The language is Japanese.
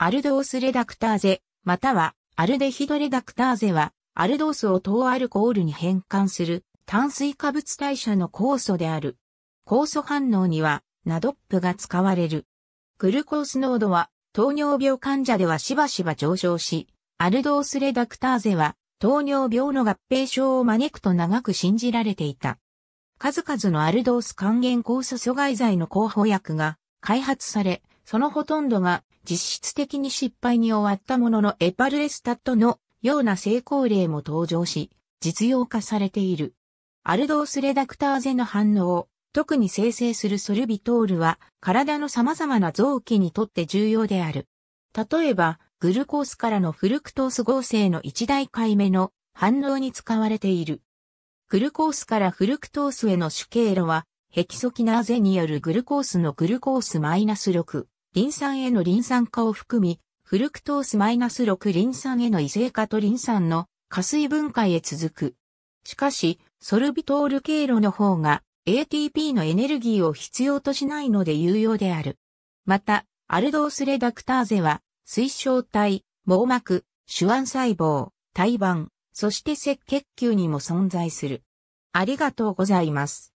アルドースレダクターゼ、またはアルデヒドレダクターゼは、アルドースを糖アルコールに変換する炭水化物代謝の酵素である。酵素反応には、ナドップが使われる。グルコース濃度は、糖尿病患者ではしばしば上昇し、アルドースレダクターゼは、糖尿病の合併症を招くと長く信じられていた。数々のアルドース還元酵素阻害剤の候補薬が開発され、そのほとんどが実質的に失敗に終わったもののエパルレスタットのような成功例も登場し、実用化されている。アルドースレダクターゼの反応、特に生成するソルビトールは体の様々な臓器にとって重要である。例えば、グルコースからのフルクトース合成の一大回目の反応に使われている。グルコースからフルクトースへの主経路は、ヘキソキナーゼによるグルコースのグルコース -6、リン酸へのリン酸化を含み、フルクトースマイナス -6 リン酸への異性化とリン酸の加水分解へ続く。しかし、ソルビトール経路の方が ATP のエネルギーを必要としないので有用である。また、アルドースレダクターゼは、水晶体、網膜、手腕細胞、胎盤、そして赤血球にも存在する。ありがとうございます。